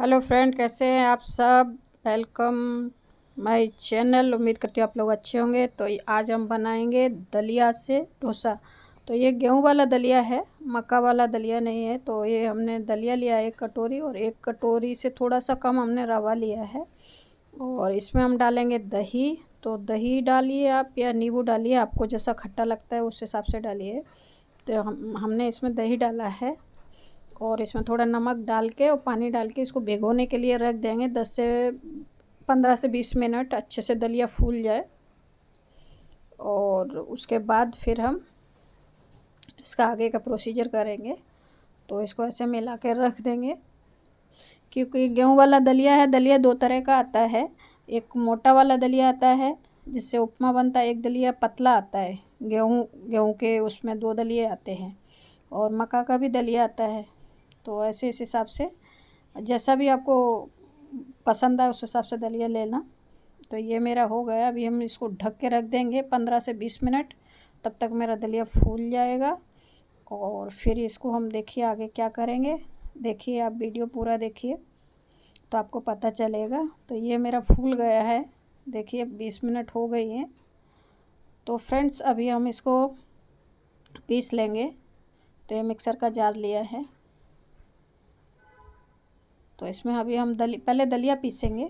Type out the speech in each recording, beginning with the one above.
hello friend कैसे हैं आप सब वेलकम माय चैनल उम्मीद करती हूँ आप लोग अच्छे होंगे तो आज हम बनाएंगे दलिया से डोसा तो ये गेहूं वाला दलिया है मक्का वाला दलिया नहीं है तो ये हमने दलिया लिया एक कटोरी और एक कटोरी से थोड़ा सा कम हमने रवा लिया है और इसमें हम डालेंगे दही तो दही डालिए आप या नींबू डालिए आपको जैसा खट्टा लगता है उस हिसाब से डालिए तो हम हमने इसमें दही डाला है और इसमें थोड़ा नमक डाल के और पानी डाल के इसको भिगोने के लिए रख देंगे दस से पंद्रह से बीस मिनट अच्छे से दलिया फूल जाए और उसके बाद फिर हम इसका आगे का प्रोसीजर करेंगे तो इसको ऐसे मिला के रख देंगे क्योंकि गेहूं वाला दलिया है दलिया दो तरह का आता है एक मोटा वाला दलिया आता है जिससे उपमा बनता है एक दलिया पतला आता है गेहूं गेहूं के उसमें दो दलिए आते हैं और मक्का का भी दलिया आता है तो ऐसे इस हिसाब से जैसा भी आपको पसंद आए उस हिसाब से दलिया लेना तो ये मेरा हो गया अभी हम इसको ढक के रख देंगे पंद्रह से बीस मिनट तब तक मेरा दलिया फूल जाएगा और फिर इसको हम देखिए आगे क्या करेंगे देखिए आप वीडियो पूरा देखिए तो आपको पता चलेगा तो ये मेरा फूल गया है देखिए बीस मिनट हो गई हैं तो फ्रेंड्स अभी हम इसको पीस लेंगे तो ये मिक्सर का जार लिया है तो इसमें अभी हम दली पहले दलिया पीसेंगे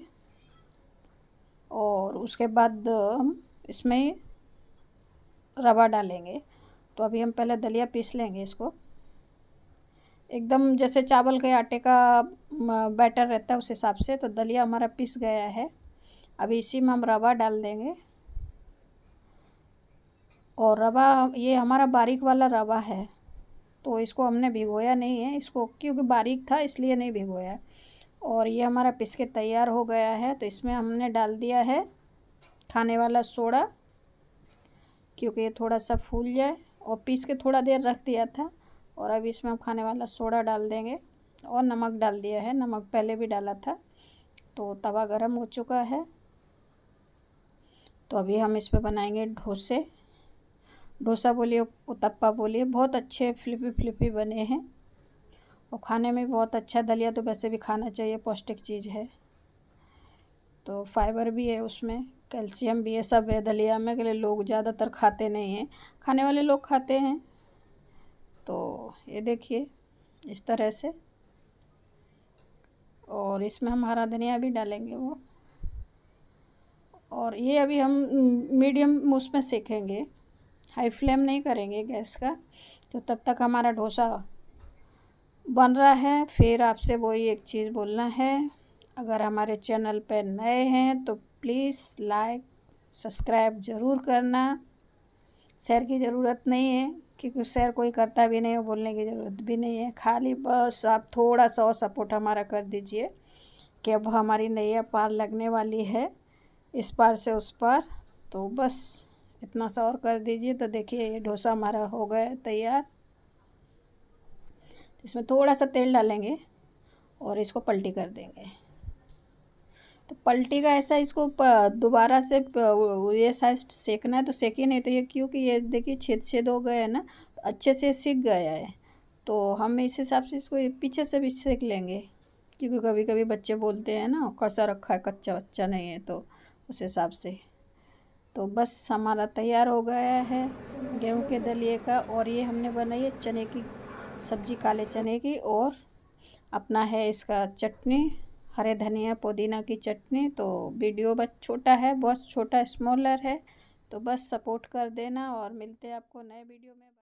और उसके बाद हम इसमें रवा डालेंगे तो अभी हम पहले दलिया पीस लेंगे इसको एकदम जैसे चावल के आटे का बैटर रहता है उस हिसाब से तो दलिया हमारा पीस गया है अभी इसी में हम रवा डाल देंगे और रवा ये हमारा बारीक वाला रवा है तो इसको हमने भिगोया नहीं है इसको क्योंकि बारीक था इसलिए नहीं भिगोया है और ये हमारा पिस के तैयार हो गया है तो इसमें हमने डाल दिया है खाने वाला सोडा क्योंकि ये थोड़ा सा फूल जाए और पीस के थोड़ा देर रख दिया था और अब इसमें हम खाने वाला सोडा डाल देंगे और नमक डाल दिया है नमक पहले भी डाला था तो तवा गर्म हो चुका है तो अभी हम इस पर बनाएंगे डोसे डोसा बोलिए उतप्पा बोलिए बहुत अच्छे फ्लिपी फ्लिपी बने हैं और खाने में बहुत अच्छा दलिया तो वैसे भी खाना चाहिए पौष्टिक चीज़ है तो फाइबर भी है उसमें कैल्शियम भी है सब है दलिया में के लिए लोग ज़्यादातर खाते नहीं हैं खाने वाले लोग खाते हैं तो ये देखिए इस तरह से और इसमें हम हरा धनिया भी डालेंगे वो और ये अभी हम मीडियम उसमें सेकेंगे हाई फ्लेम नहीं करेंगे गैस का तो तब तक हमारा डोसा बन रहा है फिर आपसे वही एक चीज़ बोलना है अगर हमारे चैनल पर नए हैं तो प्लीज़ लाइक सब्सक्राइब ज़रूर करना शेयर की ज़रूरत नहीं है क्योंकि शेयर कोई करता भी नहीं है बोलने की ज़रूरत भी नहीं है खाली बस आप थोड़ा सा और सपोर्ट हमारा कर दीजिए कि अब हमारी नई पार लगने वाली है इस पार से उस पार तो बस इतना सा और कर दीजिए तो देखिए ये डोसा हमारा हो गया तैयार इसमें थोड़ा सा तेल डालेंगे और इसको पलटी कर देंगे तो पलटी का ऐसा इसको दोबारा से ये साइज सेकना है तो सेकी नहीं तो ये क्योंकि ये देखिए छेद छेद हो गया है ना तो अच्छे से सीख गया है तो हम इस हिसाब से इसको पीछे से भी सेक लेंगे क्योंकि कभी कभी बच्चे बोलते हैं ना कसा रखा है कच्चा बच्चा नहीं है तो उस हिसाब से तो बस हमारा तैयार हो गया है गेहूं के दलिए का और ये हमने बनाई है चने की सब्जी काले चने की और अपना है इसका चटनी हरे धनिया पुदीना की चटनी तो वीडियो बस छोटा है बहुत छोटा स्मॉलर है तो बस सपोर्ट कर देना और मिलते हैं आपको नए वीडियो में